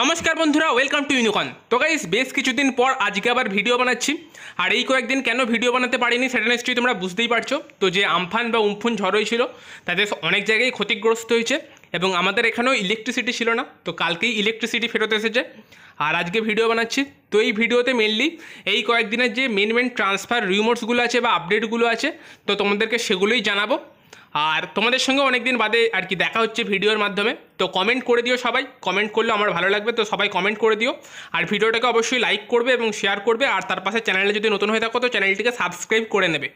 নমস্কার বন্ধুরা welcome to ইউনিকন তো গাইস বেশ কিছুদিন পর আজকে আবার ভিডিও বানাচ্ছি আর এই কয়েকদিন কেন ভিডিও বানাতে পারিনি সেটা নিশ্চয়ই তোমরা বুঝতেই পারছো তো যে আমফান বা উমফুন ঝড় হয়েছিল তাতে অনেক জায়গায় ক্ষতিগ্রস্ত হয়েছে এবং আমাদের এখানেও ইলেকট্রিসিটি ছিল না তো কালকেই ইলেকট্রিসিটি ফেরত এসেছে আর আজকে ভিডিও বানাচ্ছি তো এই ভিডিওতে মেনলি এই কয়েকদিনের যে মেন মেন ট্রান্সফার রিমোটসগুলো আছে বা আপডেটগুলো আছে তো তোমাদেরকে সেগুলোই জানাবো আর তোমাদের সঙ্গে অনেক দিন বাদে আর কি দেখা হচ্ছে ভিডিওর মাধ্যমে তো কমেন্ট করে দিও সবাই কমেন্ট করলে আমার ভালো লাগবে তো সবাই কমেন্ট করে দিও আর ভিডিওটাকে অবশ্যই লাইক করবে এবং শেয়ার করবে আর তার পাশে চ্যানেলে যদি নতুন হয়ে থাকো তো চ্যানেলটিকে সাবস্ক্রাইব করে নেবে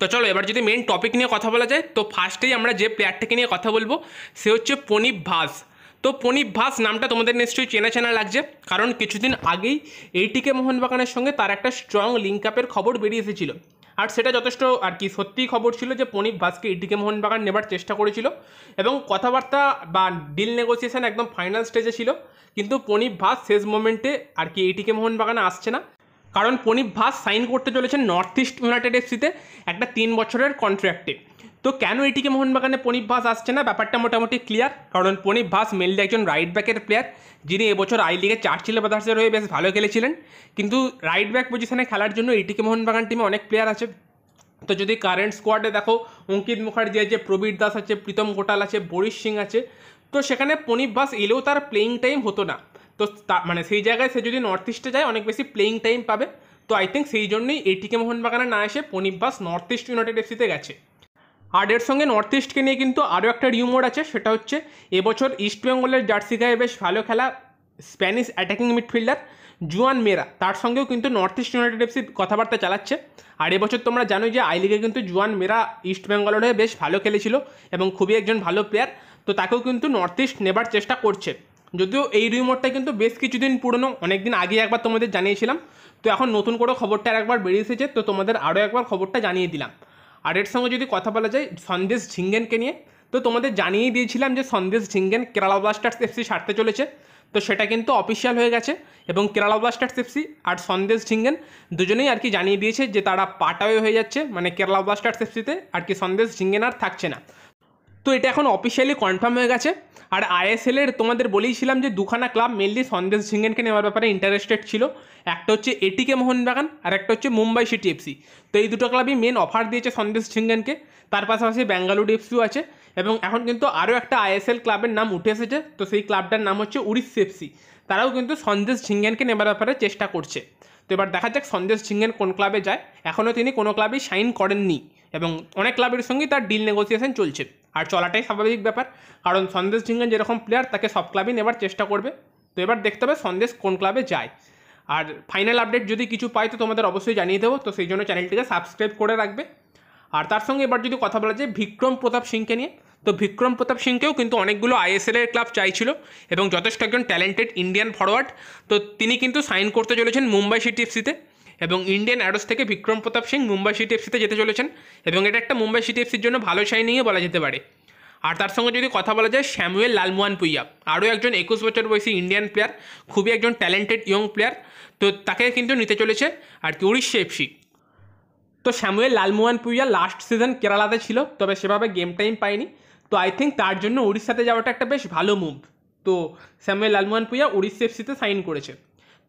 তো চলো এবার যদি মেন টপিক নিয়ে কথা বলা যায় তো ফার্স্টেই আমরা যে প্লেয়ারটাকে নিয়ে কথা বলবো সে হচ্ছে প্রণীপ ভাস তো প্রণীপ ভাস নামটা তোমাদের নিশ্চয়ই চেনা চেনা লাগছে কারণ কিছুদিন আগেই এইটিকে মোহনবাগানের সঙ্গে তার একটা স্ট্রং লিঙ্ক আপের খবর বেরিয়ে এসেছিলো আর সেটা যথেষ্ট আর কি সত্যি খবর ছিল যে প্রণীপ ভাসকে ইটিকে মোহনবাগান নেবার চেষ্টা করেছিল এবং কথাবার্তা বা ডিল নেগোসিয়েশন একদম ফাইনাল স্টেজে ছিল কিন্তু প্রণীপ ভাস শেষ মোমেন্টে আর কি এটিকে মোহনবাগানে আসছে না কারণ প্রণীপ ভাস সাইন করতে চলেছেন নর্থ ইস্ট ইউনাইটেড এফসিতে একটা তিন বছরের কন্ট্র্যাক্টে তো কেন এটিকে মোহনবাগানে প্রণীপ ভাস আসছে না ব্যাপারটা মোটামুটি ক্লিয়ার কারণ প্রণীপ ভাস মেনলি একজন রাইট ব্যাকের প্লেয়ার যিনি এবছর আই লিগে চার ছেলে ব্রাদার্সের হয়ে বেশ ভালো খেলেছিলেন কিন্তু রাইট ব্যাক পজিশনে খেলার জন্য এটিকে মোহনবাগান টিমে অনেক প্লেয়ার আছে তো যদি কারেন্ট স্কোয়াডে দেখো অঙ্কিত মুখার্জি আছে প্রবীর দাস আছে প্রীতম গোটাল আছে বরিশ সিং আছে তো সেখানে প্রণীপ ভাস এলেও তার প্লেয়িং টাইম হতো না তো মানে সেই জায়গায় সে যদি নর্থ ইস্টে যায় অনেক বেশি প্লেয়িং টাইম পাবে তো আই থিঙ্ক সেই জন্যই এটিকে মোহনবাগানে না এসে প্রণীপ ভাস নর্থ ইস্ট ইউনাইটেড এফসিতে গেছে আর এর সঙ্গে নর্থ ইস্টকে নিয়ে কিন্তু আরও একটা রিউমোর আছে সেটা হচ্ছে এবছর ইস্টবেঙ্গলের জার্সি গায়ে বেশ ভালো খেলা Spanish attacking midfielder Juan Mera তার সঙ্গেও কিন্তু নর্থ ইস্ট ইউনাইটেড এফসি কথাবার্তা চালাচ্ছে আর এবছর তোমরা জানো যে আই লিগে কিন্তু জুয়ান মেরা ইস্ট বেঙ্গলের হয়ে বেশ ভালো খেলেছিল এবং খুবই একজন ভালো প্লেয়ার তো তাকেও কিন্তু নর্থ ইস্ট নেবার চেষ্টা করছে যদিও এই রিউমোরটা কিন্তু বেশ কিছুদিন পুরনো অনেক দিন আগে একবার তোমাদের জানিয়েছিলাম তো এখন নতুন করে খবরটা একবার বেরিয়ে এসেছে তো তোমাদের আরও একবার খবরটা জানিয়ে দিলাম আর এর সঙ্গে যদি কথা বলা যায় সন্দেশ ঝিঙ্গেনকে নিয়ে তো তোমাদের জানিয়েই দিয়েছিলাম যে সন্দেশ ঝিঙ্গেন কেরালা ব্লাস্টার্স এফসি ছাড়তে চলেছে তো সেটা কিন্তু অফিসিয়াল হয়ে গেছে এবং কেরালা ব্লাস্টার্স এফসি আর সন্দেশ ঝিঙ্গেন দুজনেই আর কি জানিয়ে দিয়েছে যে তারা পাটাওয়ে হয়ে যাচ্ছে মানে কেরালা ব্লাস্টার্স এফসিতে আর কি সন্দেশ ঝিঙ্গেন আর থাকছে না তো এটা এখন অফিসিয়ালি কনফার্ম হয়ে গেছে আর আইএসএলের তোমাদের বলেইছিলাম যে দুখানা ক্লাব মেনলি সন্দেশ ঝিঙ্গেনকে নেওয়ার ব্যাপারে ইন্টারেস্টেড ছিল একটা হচ্ছে এটিকে মোহনবাগান আর একটা হচ্ছে মুম্বাই সিটি এফসি তো এই দুটো ক্লাবই মেন অফার দিয়েছে সন্দেশ ঝিঙ্গেনকে তার পাশাপাশি ব্যাঙ্গালুরু এফসিও আছে এবং এখন কিন্তু আরও একটা আইএসএল ক্লাবের নাম উঠে এসেছে তো সেই ক্লাবটার নাম হচ্ছে উড়িষ্যা এফসি তারাও কিন্তু সন্দেশ ঝিঙ্গেনকে নেবার ব্যাপারে চেষ্টা করছে তো এবার দেখা যাক সন্দেশ ঝিঙ্গেন কোন ক্লাবে যায় এখনও তিনি কোনো ক্লাবেই সাইন করেননি এবং অনেক ক্লাবের সঙ্গেই তার ডিল নেগোসিয়েশন চলছে আর চলাটাই স্বাভাবিক ব্যাপার কারণ সন্দেশ ঝিঙ্গন যেরকম প্লেয়ার তাকে সব ক্লাবই নেবার চেষ্টা করবে তো এবার দেখতে হবে সন্দেশ কোন ক্লাবে যায় আর ফাইনাল আপডেট যদি কিছু পাই তো তোমাদের অবশ্যই জানিয়ে দেবো তো সেই জন্য চ্যানেলটিকে সাবস্ক্রাইব করে রাখবে আর তার সঙ্গে এবার যদি কথা বলা যায় বিক্রম প্রতাপ সিংকে নিয়ে তো বিক্রম প্রতাপ সিংকেও কিন্তু অনেকগুলো আইএসএলের ক্লাব চাইছিল এবং যথেষ্ট একজন ট্যালেন্টেড ইন্ডিয়ান ফরওয়ার্ড তো তিনি কিন্তু সাইন করতে চলেছেন মুম্বাই এফসিতে এবং ইন্ডিয়ান অ্যাডোস থেকে বিক্রম প্রতাপ সিং মুম্বাই সিটি এফসিতে যেতে চলেছেন এবং এটা একটা মুম্বাই সিটি এফসির জন্য ভালো শাইনিংয়ে বলা যেতে পারে আর তার সঙ্গে যদি কথা বলা যায় শ্যামুয়েল লালমোহান পুইয়া আরও একজন একুশ বছর বয়সী ইন্ডিয়ান প্লেয়ার খুবই একজন ট্যালেন্টেড ইয়ং প্লেয়ার তো তাকে কিন্তু নিতে চলেছে আর কি উড়িষ্যা এফসি তো Samuel Lalmuanpuia last season কেরালাতে ছিল তবে সেভাবে গেম টাইম পায়নি তো আই থিঙ্ক তার জন্য উড়িষ্যাতে যাওয়াটা একটা বেশ ভালো মুভ তো শ্যামুয়েল লালমোহান পুইয়া উড়িষ্যা এফসিতে সাইন করেছে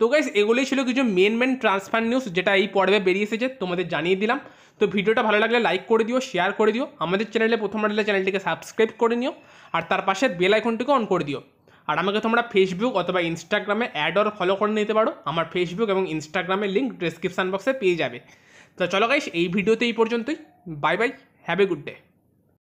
তো গাইস এগুলোই ছিল কিছু মেন মেন ট্রান্সফার নিউজ যেটা এই পর্বে বেরিয়ে এসেছে তোমাদের জানিয়ে দিলাম তো ভিডিওটা ভালো লাগলে লাইক করে দিও শেয়ার করে দিও আমাদের চ্যানেলে প্রথম রাখলে চ্যানেলটিকে সাবস্ক্রাইব করে নিও আর তার পাশে বেল আইকনটিকে অন করে দিও আর আমাকে তোমরা ফেসবুক অথবা ইনস্টাগ্রামে অ্যাড অর ফলো করে নিতে পারো আমার ফেসবুক এবং ইনস্টাগ্রামের লিঙ্ক ডিসক্রিপশান বক্সে পেয়ে যাবে তো চলো গাইস এই ভিডিওতে এই পর্যন্তই bye bye have a good day